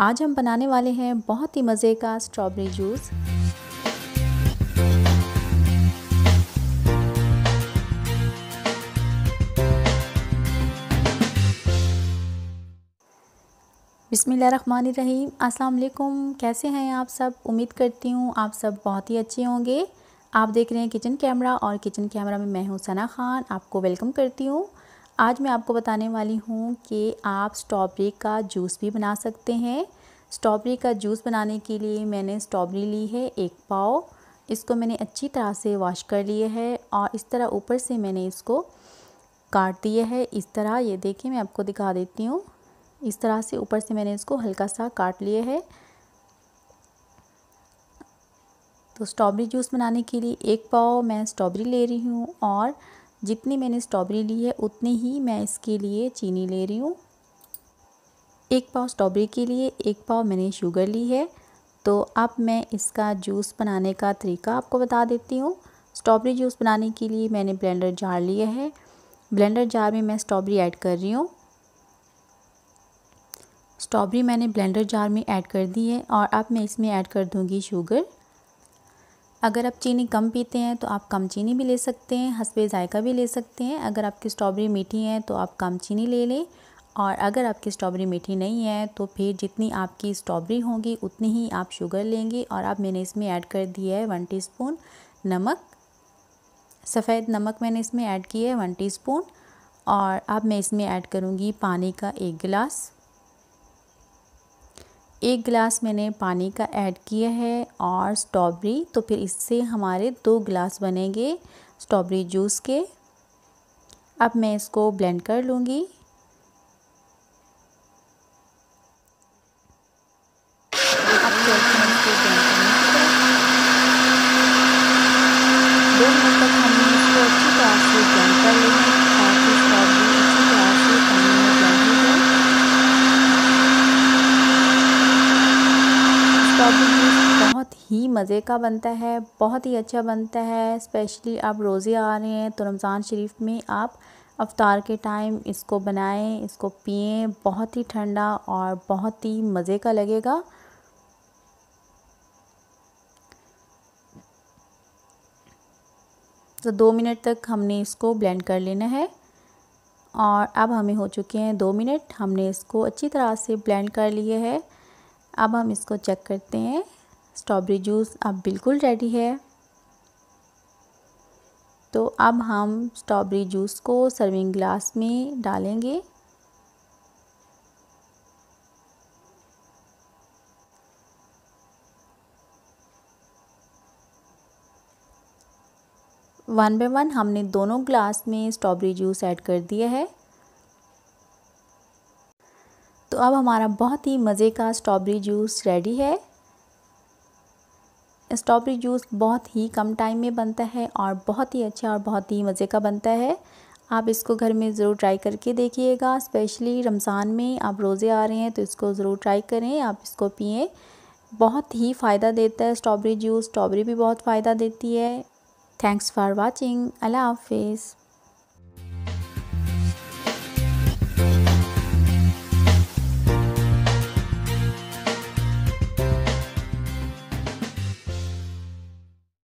आज हम बनाने वाले हैं बहुत ही मज़े का स्ट्रॉबेरी जूस बिसमीम अस्सलाम वालेकुम कैसे हैं आप सब उम्मीद करती हूँ आप सब बहुत ही अच्छे होंगे आप देख रहे हैं किचन कैमरा और किचन कैमरा में मैं हूँ सना खान आपको वेलकम करती हूँ आज मैं आपको बताने वाली हूँ कि आप स्ट्रॉबेरी का जूस भी बना सकते हैं स्ट्रॉबेरी का जूस बनाने के लिए मैंने स्ट्रॉबेरी ली है एक पाव इसको मैंने अच्छी तरह से वॉश कर लिया है और इस तरह ऊपर से मैंने इसको काट दिया है इस तरह ये देखिए मैं आपको दिखा देती हूँ इस तरह से ऊपर से मैंने इसको हल्का सा काट लिया है तो स्ट्रॉबेरी जूस बनाने के लिए एक पाव मैं स्ट्रॉबेरी ले रही हूँ और जितनी मैंने स्ट्रॉबेरी ली है उतनी ही मैं इसके लिए चीनी ले रही हूँ एक पाव स्ट्रॉबेरी के लिए एक पाव मैंने शुगर ली है तो अब मैं इसका जूस बनाने का तरीका आपको बता देती हूँ स्ट्रॉबेरी जूस बनाने के लिए मैंने ब्लेंडर जार लिया है ब्लेंडर जार में मैं स्ट्रॉबेरी ऐड कर रही हूँ स्ट्रॉबेरी मैंने ब्लेंडर जार में ऐड कर दी है और अब मैं इसमें ऐड कर दूँगी शुगर अगर आप चीनी कम पीते हैं तो आप कम चीनी भी ले सकते हैं हंसबे जायका भी ले सकते हैं अगर आपकी स्ट्रॉबेरी मीठी है तो आप कम चीनी ले लें और अगर आपकी स्ट्रॉबेरी मीठी नहीं है तो फिर जितनी आपकी स्ट्रॉबेरी होगी उतनी ही आप शुगर लेंगे और आप मैंने इसमें ऐड कर दिया है वन टी नमक सफ़ेद नमक मैंने इसमें ऐड किया है वन टी और अब मैं इसमें ऐड करूँगी पानी का एक गिलास एक गिलास मैंने पानी का ऐड किया है और स्ट्रॉबेरी तो फिर इससे हमारे दो गिलास बनेंगे स्ट्रॉबेरी जूस के अब मैं इसको ब्लेंड कर लूँगी जूस बहुत ही मज़े का बनता है बहुत ही अच्छा बनता है स्पेशली आप रोज़े आ रहे हैं तो रमज़ान शरीफ में आप अवतार के टाइम इसको बनाएं इसको पिएं बहुत ही ठंडा और बहुत ही मज़े का लगेगा तो दो मिनट तक हमने इसको ब्लेंड कर लेना है और अब हमें हो चुके हैं दो मिनट हमने इसको अच्छी तरह से ब्लेंड कर लिए है अब हम इसको चेक करते हैं स्ट्रॉबेरी जूस अब बिल्कुल रेडी है तो अब हम स्ट्रॉबेरी जूस को सर्विंग ग्लास में डालेंगे वन बाय वन हमने दोनों ग्लास में स्ट्रॉबेरी जूस ऐड कर दिया है तो अब हमारा बहुत ही मज़े का स्ट्रॉबेरी जूस रेडी है स्ट्रॉबेरी जूस बहुत ही कम टाइम में बनता है और बहुत ही अच्छा और बहुत ही मज़े का बनता है आप इसको घर में ज़रूर ट्राई करके देखिएगा स्पेशली रमज़ान में आप रोज़े आ रहे हैं तो इसको ज़रूर ट्राई करें आप इसको पिए बहुत ही फ़ायदा देता है स्ट्रॉबेरी जूस स्ट्रॉबेरी भी बहुत फ़ायदा देती है थैंक्स फॉर वॉचिंग अल्लाह हाफिज़